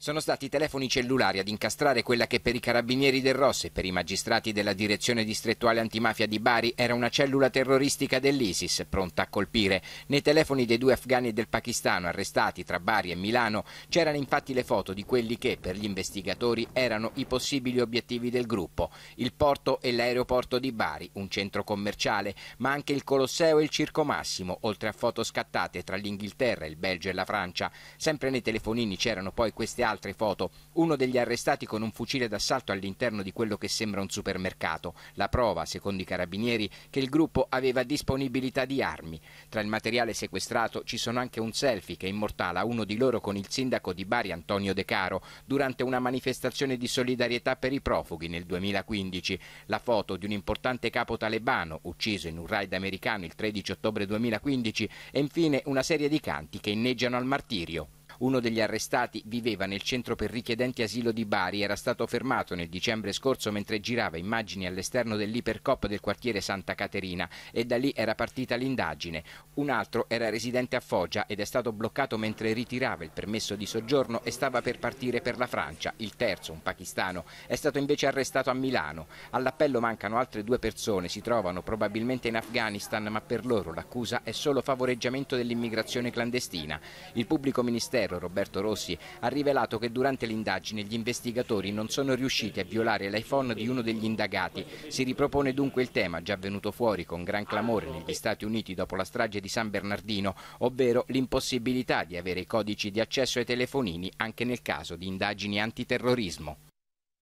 Sono stati i telefoni cellulari ad incastrare quella che per i carabinieri del Rosso e per i magistrati della direzione distrettuale antimafia di Bari era una cellula terroristica dell'ISIS, pronta a colpire. Nei telefoni dei due afghani e del pakistano arrestati tra Bari e Milano c'erano infatti le foto di quelli che per gli investigatori erano i possibili obiettivi del gruppo, il porto e l'aeroporto di Bari, un centro commerciale, ma anche il Colosseo e il Circo Massimo, oltre a foto scattate tra l'Inghilterra, il Belgio e la Francia. Sempre nei telefonini c'erano poi queste altre foto, uno degli arrestati con un fucile d'assalto all'interno di quello che sembra un supermercato, la prova, secondo i carabinieri, che il gruppo aveva disponibilità di armi. Tra il materiale sequestrato ci sono anche un selfie che immortala uno di loro con il sindaco di Bari Antonio De Caro durante una manifestazione di solidarietà per i profughi nel 2015, la foto di un importante capo talebano ucciso in un raid americano il 13 ottobre 2015 e infine una serie di canti che inneggiano al martirio. Uno degli arrestati viveva nel centro per richiedenti asilo di Bari, era stato fermato nel dicembre scorso mentre girava immagini all'esterno dell'ipercop del quartiere Santa Caterina e da lì era partita l'indagine. Un altro era residente a Foggia ed è stato bloccato mentre ritirava il permesso di soggiorno e stava per partire per la Francia. Il terzo, un pakistano, è stato invece arrestato a Milano. All'appello mancano altre due persone, si trovano probabilmente in Afghanistan, ma per loro l'accusa è solo favoreggiamento dell'immigrazione clandestina. Il pubblico ministero Ministero Roberto Rossi ha rivelato che durante l'indagine gli investigatori non sono riusciti a violare l'iPhone di uno degli indagati. Si ripropone dunque il tema già venuto fuori con gran clamore negli Stati Uniti dopo la strage di San Bernardino, ovvero l'impossibilità di avere i codici di accesso ai telefonini anche nel caso di indagini antiterrorismo.